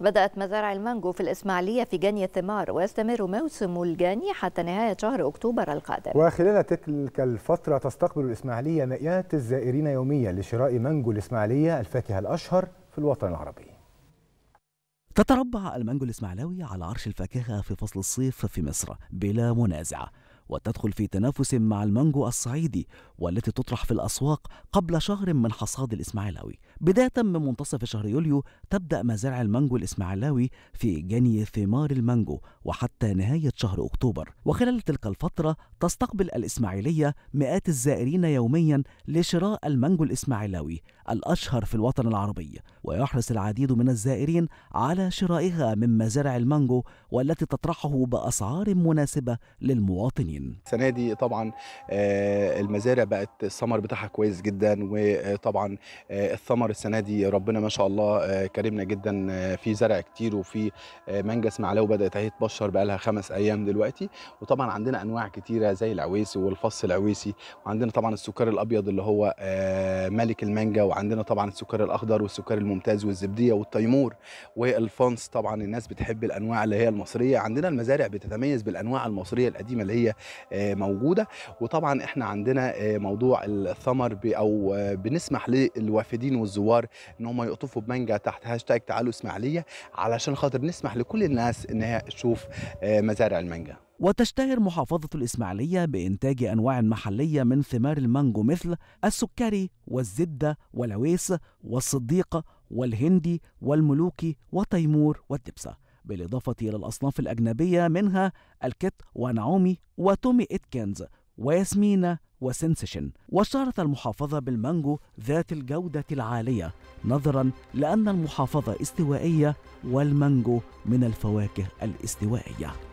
بدأت مزارع المانجو في الإسماعيلية في جني الثمار ويستمر موسم الجاني حتى نهاية شهر أكتوبر القادم وخلال تلك الفترة تستقبل الإسماعيلية مئات الزائرين يوميا لشراء مانجو الإسماعيلية الفاكهة الأشهر في الوطن العربي تتربع المانجو الإسماعيلاوي على عرش الفاكهة في فصل الصيف في مصر بلا منازع وتدخل في تنافس مع المانجو الصعيدي والتي تطرح في الأسواق قبل شهر من حصاد الإسماعيلاوي بداية من منتصف شهر يوليو تبدأ مزارع المانجو الإسماعيلاوي في جني ثمار المانجو وحتى نهاية شهر أكتوبر وخلال تلك الفترة تستقبل الإسماعيلية مئات الزائرين يوميا لشراء المانجو الإسماعيلاوي الأشهر في الوطن العربي ويحرص العديد من الزائرين على شرائها من مزارع المانجو والتي تطرحه بأسعار مناسبة للمواطنين السنة دي طبعا آه، المزارع بقت الثمر بتاعها كويس جدا وطبعا آه، الثمر السنة دي ربنا ما شاء الله آه، كرمنا جدا في زرع كتير وفي مانجا اسماعيلاوي بدأت اهي تبشر بقى لها خمس أيام دلوقتي وطبعا عندنا أنواع كتيرة زي العويسي والفص العويسي وعندنا طبعا السكر الأبيض اللي هو ملك المانجا وعندنا عندنا طبعا السكر الاخضر والسكر الممتاز والزبديه والتيمور والفانس طبعا الناس بتحب الانواع اللي هي المصريه عندنا المزارع بتتميز بالانواع المصريه القديمه اللي هي آه، موجوده وطبعا احنا عندنا آه، موضوع الثمر او آه، بنسمح للوافدين والزوار ان هم يقطفوا بمانجا تحت هاشتاج تعالوا اسماعيليه علشان خاطر نسمح لكل الناس ان هي تشوف مزارع المانجا وتشتهر محافظة الإسماعيلية بإنتاج أنواع محلية من ثمار المانجو مثل السكري والزبدة والعويس والصديقة والهندي والملوكي وتيمور والدبسة بالإضافة إلى الأصناف الأجنبية منها الكت ونعومي وتومي إتكنز وياسمينة وسنسشن واشتهرت المحافظة بالمانجو ذات الجودة العالية نظرا لأن المحافظة استوائية والمانجو من الفواكه الاستوائية